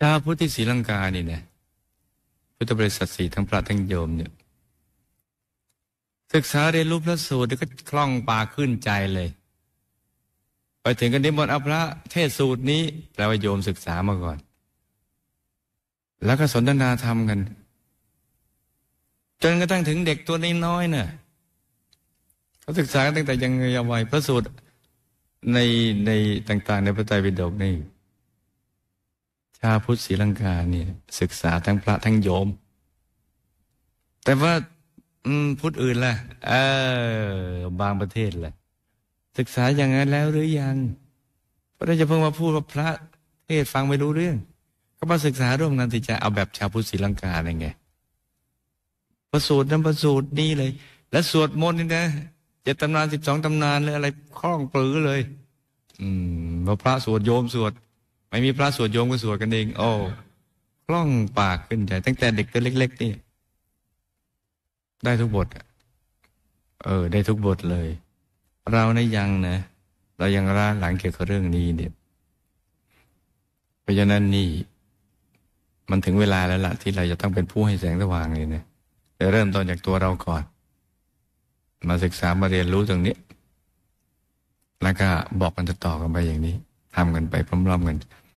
ชาวพุทธที่ศรีลังกานี่นะพุทธบริษัทสีทั้งพระทั้งโยมเนี่ย ศึกษาเรียนรู้พระสูตรก็คล่องปากขึ้นใจเลย ไปถึงกันนิมนต์อพระเทศสูตรนี้ แปลว่าโยมศึกษามาก่อน แล้วก็สนทนาธรรมกัน จนกระทั่งถึงเด็กตัวน้อยๆเนะ่ะเขาศึกษาตั้งแต่ยังเยาว์วัยพระสูตรในใน ต่างๆ ในพระไตรปิฎกนี่ชาวพุทธศรีลังกาเนี่ยศึกษาทั้งพระทั้งโยม แต่ว่าพุทธอื่นล่ะ เออบางประเทศล่ะศึกษาอย่างนั้นแล้วหรือยังพระเาจะเพิ่งมาพูดว่าพระเทศฟังไม่รู้เรื่อง ก็มาศึกษา ร่วมกันที่จะเอาแบบชาวพุทธศรีลังกาอะไรไงประสูตรนั้นประสูตรนี้เลย และสวดมนต์นี่นะจะตำนานสิบสองตำนานเลยอะไรคล่องปรือเลย อืมพระสวดโยมสวดไม่มีพระสวดโยมก็สวดกันเอง โอ้คล่องปากขึ้นใจตั้งแต่เด็กตัวเล็ก ๆ นี่ ได้ทุกบท เออ ได้ทุกบทเลย เราในยังนะ เรายังร่าหลังเกี่ยวกับเรื่องนี้ เนี่ย เพราะฉะนั้นนี่ มันถึงเวลาแล้วละ่ะที่เราจะต้องเป็นผู้ให้แสงสว่างเลยนะจะเริ่มต้นจากตัวเราก่อน มาศึกษามาเรียนรู้ตรงนี้แล้วก็บอกกันจะต่อกันไปอย่างนี้ทำกันไปพร้อมๆกัน